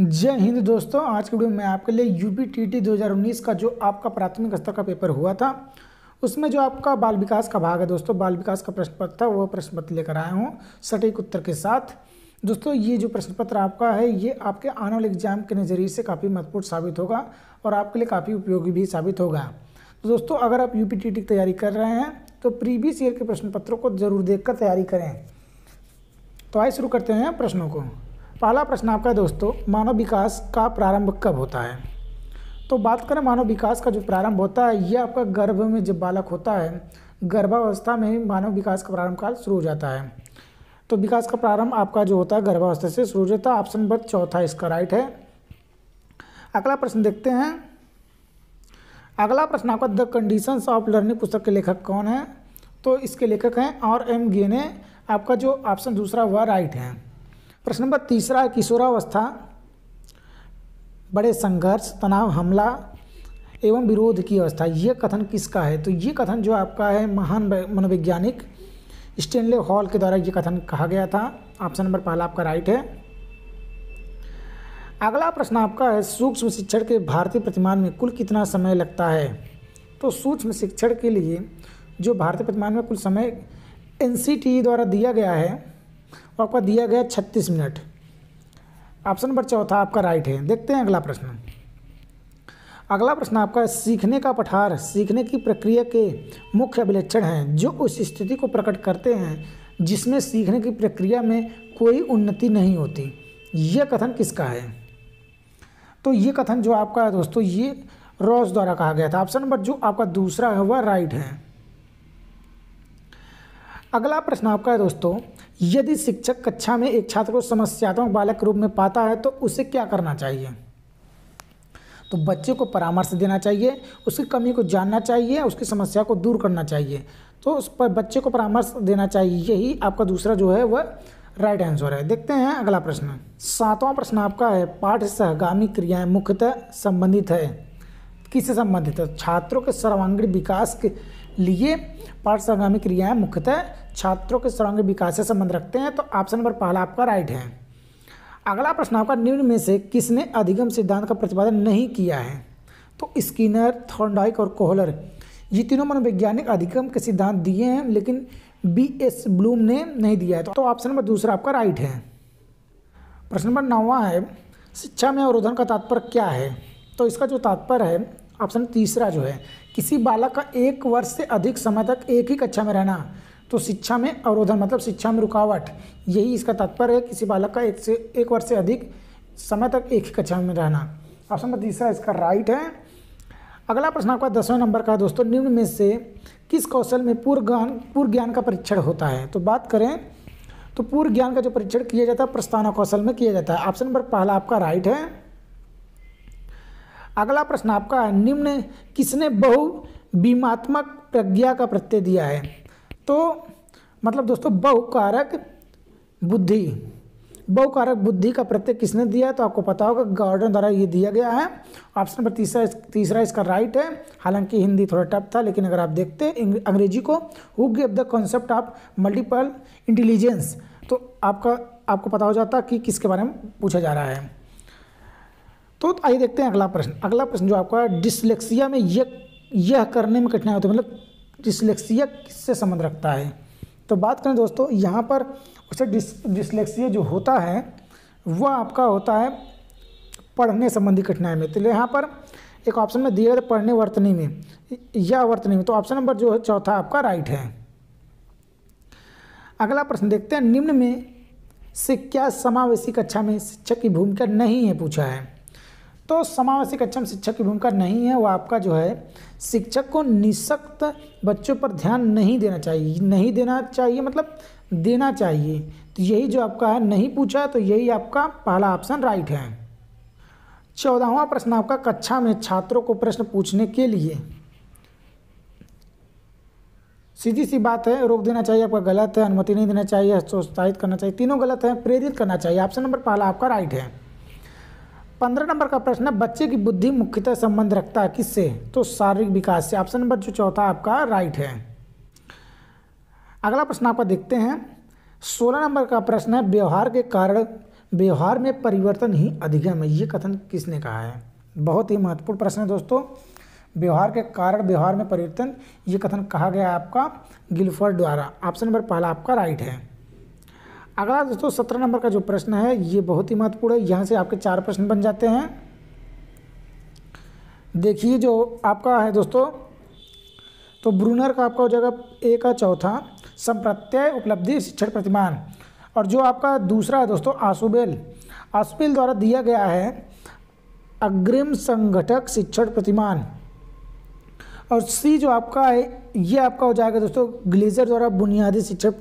जय हिंद दोस्तों आज के वीडियो में आपके लिए यू पी टी टी दो का जो आपका प्राथमिक स्तर का पेपर हुआ था उसमें जो आपका बाल विकास का भाग है दोस्तों बाल विकास का प्रश्न पत्र था वो प्रश्न पत्र लेकर आया हूँ सटीक उत्तर के साथ दोस्तों ये जो प्रश्न पत्र आपका है ये आपके आने वाले एग्जाम के नज़रिए से काफ़ी महत्वपूर्ण साबित होगा और आपके लिए काफ़ी उपयोगी भी साबित होगा तो दोस्तों अगर आप यू पी टी टी की तैयारी कर रहे हैं तो प्रीवियस ईयर के प्रश्न पत्रों को जरूर देख तैयारी करें तो आइए शुरू करते हैं प्रश्नों को पहला प्रश्न आपका है दोस्तों मानव विकास का प्रारंभ कब होता है तो बात करें मानव विकास का जो प्रारंभ होता है यह आपका गर्भ में जब बालक होता है गर्भावस्था में मानव विकास का प्रारंभ काल शुरू हो जाता है तो विकास का प्रारंभ आपका जो होता है गर्भावस्था से शुरू हो जाता है ऑप्शन नंबर चौथा इसका राइट है अगला प्रश्न देखते हैं अगला प्रश्न आपका द कंडीशन ऑफ लर्निंग पुस्तक के लेखक कौन है तो इसके लेखक हैं और एम गेने आपका जो ऑप्शन दूसरा हुआ राइट है प्रश्न नंबर तीसरा है किशोरावस्था बड़े संघर्ष तनाव हमला एवं विरोध की अवस्था ये कथन किसका है तो ये कथन जो आपका है महान मनोवैज्ञानिक स्टेनले हॉल के द्वारा ये कथन कहा गया था ऑप्शन नंबर पहला आपका राइट है अगला प्रश्न आपका है सूक्ष्म शिक्षण के भारतीय प्रतिमान में कुल कितना समय लगता है तो सूक्ष्म शिक्षण के लिए जो भारतीय प्रतिमान में कुल समय एन द्वारा दिया गया है और आपका दिया गया छत्तीस मिनट ऑप्शन नंबर चौथा आपका राइट है देखते हैं अगला प्रश्न अगला प्रश्न आपका सीखने का पठार सीखने की प्रक्रिया के मुख्य अभिलक्षण हैं जो उस स्थिति को प्रकट करते हैं जिसमें सीखने की प्रक्रिया में कोई उन्नति नहीं होती यह कथन किसका है तो ये कथन जो आपका है दोस्तों ये रॉस द्वारा कहा गया था ऑप्शन नंबर जो आपका दूसरा है वह राइट है अगला प्रश्न आपका है दोस्तों यदि शिक्षक कक्षा में एक छात्र को समस्यात्मक बालक रूप में पाता है तो उसे क्या करना चाहिए तो बच्चे को परामर्श देना चाहिए उसकी कमी को जानना चाहिए उसकी समस्या को दूर करना चाहिए तो उस पर बच्चे को परामर्श देना चाहिए यही आपका दूसरा जो है वह राइट आंसर है देखते हैं अगला प्रश्न सातवां प्रश्न आपका है पाठ सहगामी क्रियाएं मुख्यतः संबंधित है किससे संबंधित है छात्रों के सर्वांगीण विकास के लिए पार्श्वगामी क्रियाएं मुख्यतः छात्रों के सर्वांग विकास से संबंध रखते हैं तो ऑप्शन नंबर पहला आपका राइट है अगला प्रश्न आपका निम्न में से किसने अधिगम सिद्धांत का प्रतिपादन नहीं किया है तो स्किनर थॉर्नडाइक और कोहलर ये तीनों मनोवैज्ञानिक अधिगम के सिद्धांत दिए हैं लेकिन बी एस ब्लूम ने नहीं दिया है तो ऑप्शन नंबर दूसरा आपका राइट है प्रश्न नंबर नौवा है शिक्षा में अवरोधन का तात्पर्य क्या है तो इसका जो तात्पर्य है ऑप्शन तीसरा जो है किसी बालक का एक वर्ष से अधिक समय तक एक ही कक्षा में रहना तो शिक्षा में अवरोधन मतलब शिक्षा में रुकावट यही इसका तात्पर्य है किसी बालक का एक से एक वर्ष से अधिक समय तक एक ही कक्षा में रहना ऑप्शन नंबर तीसरा इसका राइट है अगला प्रश्न आपका दसवें नंबर का है दोस्तों निम्न में से किस कौशल में पूर्व ज्ञान पूर्व ज्ञान का परीक्षण होता है तो बात करें तो पूर्व ज्ञान का जो परीक्षण किया जाता है प्रस्तावना कौशल में किया जाता है ऑप्शन नंबर पहला आपका राइट है अगला प्रश्न आपका है निम्न किसने बहु बीमात्मक प्रज्ञा का प्रत्यय दिया है तो मतलब दोस्तों बहुकारक बुद्धि बहुकारक बुद्धि का प्रत्यय किसने दिया है तो आपको पता होगा गार्डन द्वारा ये दिया गया है ऑप्शन नंबर तीसरा तीसरा इसका राइट है हालांकि हिंदी थोड़ा टफ था लेकिन अगर आप देखते अंग्रेजी को who gave the concept of multiple intelligence तो आपका आपको पता हो जाता कि किसके बारे में पूछा जा रहा है तो आइए देखते हैं अगला प्रश्न अगला प्रश्न जो आपका डिसलेक्सिया में यह यह करने में कठिनाई होती है मतलब डिसलेक्सिया किससे संबंध रखता है तो बात करें दोस्तों यहाँ पर उसे डिस डिसलेक्सिया जो होता है वह आपका होता है पढ़ने संबंधी कठिनाई में तो यहाँ पर एक ऑप्शन में दिया गया पढ़ने वर्तनी में या वर्तनी में तो ऑप्शन नंबर जो है चौथा आपका राइट है अगला प्रश्न देखते हैं निम्न में से क्या समावेशी कक्षा में शिक्षक की भूमिका नहीं है पूछा है तो समावेशिक अक्षम शिक्षक की भूमिका नहीं है वो आपका जो है शिक्षक को निशक्त बच्चों पर ध्यान नहीं देना चाहिए नहीं देना चाहिए मतलब देना चाहिए तो यही जो आपका है नहीं पूछा तो यही आपका पहला ऑप्शन राइट है चौदहवा प्रश्न आपका कक्षा में छात्रों को प्रश्न पूछने के लिए सीधी सी बात है रोक देना चाहिए आपका गलत है अनुमति नहीं देना चाहिए प्रोत्साहित करना चाहिए तीनों गलत है प्रेरित करना चाहिए ऑप्शन नंबर पहला आपका राइट है पंद्रह नंबर का प्रश्न है बच्चे की बुद्धि मुख्यतः संबंध रखता है किससे तो शारीरिक विकास से ऑप्शन नंबर जो चौथा आपका राइट है अगला प्रश्न आपका देखते हैं सोलह नंबर का प्रश्न है व्यवहार के कारण व्यवहार में परिवर्तन ही अधिगम है ये कथन किसने कहा है बहुत ही महत्वपूर्ण प्रश्न है दोस्तों व्यवहार के कारण व्यवहार में परिवर्तन ये कथन कहा गया आपका गिलफर्ड द्वारा ऑप्शन नंबर पहला आपका राइट है अगला दोस्तों सत्रह नंबर का जो प्रश्न है ये बहुत ही महत्वपूर्ण है यहाँ से आपके चार प्रश्न बन जाते हैं देखिए जो आपका है दोस्तों तो ब्रूनर का आपका हो जाएगा ए का चौथा संप्रत्यय उपलब्धि शिक्षण प्रतिमान और जो आपका दूसरा है दोस्तों आसुबेल आसुबेल द्वारा दिया गया है अग्रिम संगठक शिक्षण प्रतिमान और सी जो आपका है ये आपका हो जाएगा दोस्तों ग्लेजर द्वारा बुनियादी शिक्षण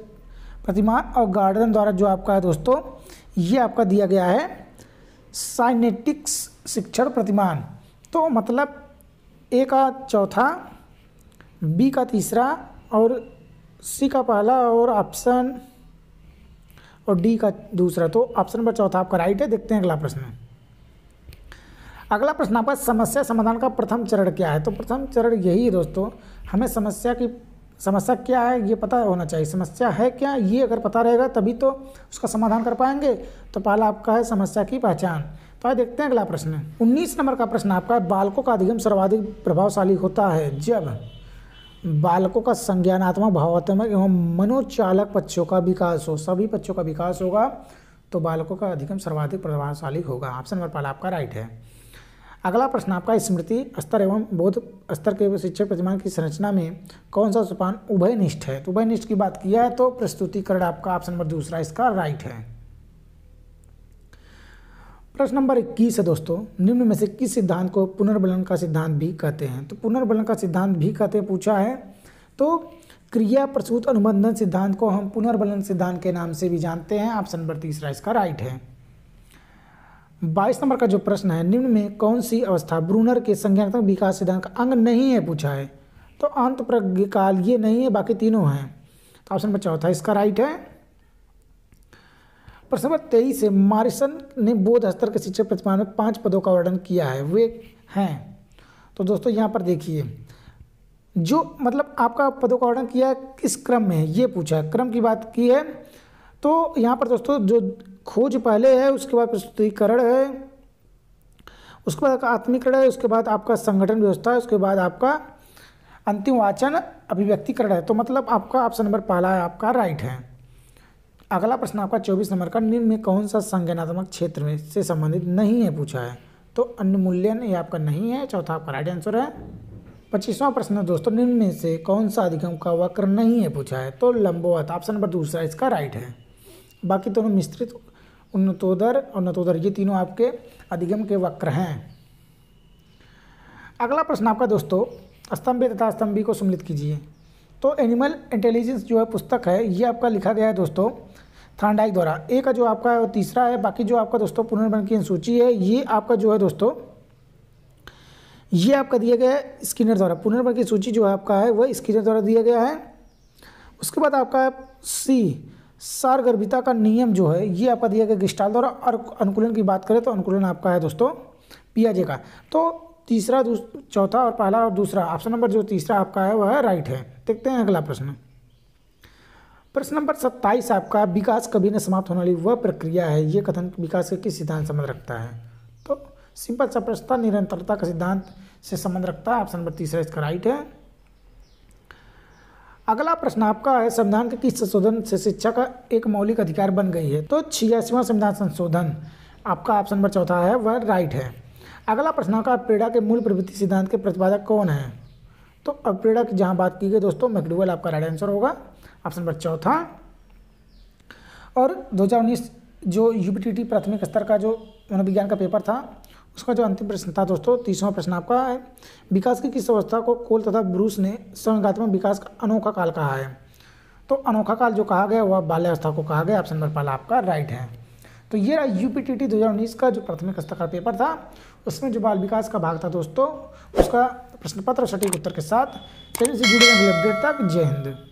प्रतिमा और गार्डन द्वारा जो आपका है दोस्तों ये आपका दिया गया है साइनेटिक्स शिक्षण प्रतिमान तो मतलब ए का चौथा बी का तीसरा और सी का पहला और ऑप्शन और डी का दूसरा तो ऑप्शन नंबर चौथा आपका राइट है देखते हैं अगला प्रश्न अगला प्रश्न आपका समस्या समाधान का प्रथम चरण क्या है तो प्रथम चरण यही है दोस्तों हमें समस्या की समस्या क्या है ये पता होना चाहिए समस्या है क्या ये अगर पता रहेगा तभी तो उसका समाधान कर पाएंगे तो पहला आपका है समस्या की पहचान तो आइए देखते हैं अगला प्रश्न उन्नीस नंबर का प्रश्न आपका है बालकों का अधिगम सर्वाधिक प्रभावशाली होता है जब बालकों का संज्ञानात्मक भावात्मक एवं मनोचालक पक्षों का विकास हो सभी पक्षों का विकास होगा तो बालकों का अधिगम सर्वाधिक प्रभावशाली होगा ऑप्शन नंबर पहला आपका राइट है अगला प्रश्न आपका स्मृति स्तर एवं बोध स्तर के शिक्षक प्रतिमान की संरचना में कौन सा सोपान उभयनिष्ठ है तो उभयनिष्ठ की बात किया है तो प्रस्तुतिकरण आपका ऑप्शन नंबर दूसरा इसका राइट है प्रश्न नंबर इक्कीस है दोस्तों निम्न में से किस सिद्धांत को पुनर्बलन का सिद्धांत भी कहते हैं तो पुनर्बलन का सिद्धांत भी कहते पूछा है तो क्रिया प्रसूत अनुबंधन सिद्धांत को हम पुनर्बलन सिद्धांत के नाम से भी जानते हैं ऑप्शन नंबर तीसरा इसका राइट है बाईस नंबर का जो प्रश्न है निम्न में कौन सी अवस्था ब्रूनर के संज्ञात्मक विकास सिद्धांत का अंग नहीं है पूछा है तो अंत प्रज्ञकाल ये नहीं है बाकी तीनों हैं तो ऑप्शन नंबर चौथा इसका राइट है प्रश्न नंबर तेईस से मारिसन ने बोध स्तर के शिक्षक प्रतिमान में पांच पदों का वर्णन किया है वे हैं तो दोस्तों यहाँ पर देखिए जो मतलब आपका पदों का वर्णन किया है किस क्रम में है ये पूछा है क्रम की बात की है तो यहाँ पर दोस्तों जो खोज पहले है उसके बाद प्रस्तुतिकरण है उसके बाद आपका आत्मीकरण है उसके बाद आपका संगठन व्यवस्था है उसके बाद आपका अंतिम वाचन अभिव्यक्तिकरण है तो मतलब आपका ऑप्शन नंबर पहला है आपका राइट है अगला प्रश्न आपका चौबीस नंबर का निम्न में कौन सा संज्ञानात्मक क्षेत्र में से संबंधित नहीं है पूछा है तो अनुमूल्यन ये आपका नहीं है चौथा आपका राइट आंसर है पच्चीसवां प्रश्न दोस्तों निम्न में से कौन सा अधिगम का वक्र नहीं है पूछा है तो लंबोवत ऑप्शन नंबर दूसरा इसका राइट है बाकी दोनों तो मिश्रित उन्नतोदर और नतोदर ये तीनों आपके अधिगम के वक्र हैं अगला प्रश्न आपका दोस्तों स्तंभ तथा स्तंभी को सम्मिलित कीजिए तो एनिमल इंटेलिजेंस जो है पुस्तक है ये आपका लिखा गया है दोस्तों थांडाइक द्वारा ए का जो आपका तीसरा है बाकी जो आपका दोस्तों पुनर्वन की सूची है ये आपका जो है दोस्तों ये आपका दिया गया है स्किनर द्वारा पुनर्वन की सूची जो है आपका है वह स्किनर द्वारा दिया गया है उसके बाद आपका सी सारगर्भिता का नियम जो है ये आपका दिया गया गिस्टाल द्वारा और अनुकूलन की बात करें तो अनुकूलन आपका है दोस्तों पियाजे का तो तीसरा चौथा और पहला और दूसरा ऑप्शन नंबर जो तीसरा आपका है वह है राइट है देखते हैं अगला प्रश्न प्रश्न नंबर सत्ताईस आपका विकास कभी न समाप्त होने वाली वह प्रक्रिया है ये कथन विकास के किस सिद्धांत संबंध रखता है तो सिंपल सा प्रश्न निरंतरता का सिद्धांत से संबंध रखता है ऑप्शन नंबर तीसरा इसका राइट है अगला प्रश्न आपका है संविधान के किस संशोधन से शिक्षा का एक मौलिक अधिकार बन गई है तो छियासीवा संविधान संशोधन आपका ऑप्शन नंबर चौथा है वह राइट है अगला प्रश्न आपका पीड़ा के मूल प्रवृत्ति सिद्धांत के प्रतिपादक कौन है तो अब की जहाँ बात की गई दोस्तों मैकडूबल आपका राइट आंसर होगा ऑप्शन नंबर चौथा और दो जो यूपीटीटी प्राथमिक स्तर का जो मनोविज्ञान का पेपर था उसका जो अंतिम प्रश्न था दोस्तों तीसवा प्रश्न आपका है विकास की किस अवस्था को कोल तथा ब्रूस ने संगात्मक विकास का अनोखा काल कहा है तो अनोखा काल जो कहा गया वह बाल्यावस्था को कहा गया ऑप्शन नंबर पहला आपका राइट है तो ये रहा यू पी टी टी दो हज़ार उन्नीस का जो प्राथमिक स्तर का पेपर था उसमें जो बाल विकास का भाग था दोस्तों उसका प्रश्न पत्र सटीक उत्तर के साथ चलिए से जुड़े अगले अपडेट तक जय हिंद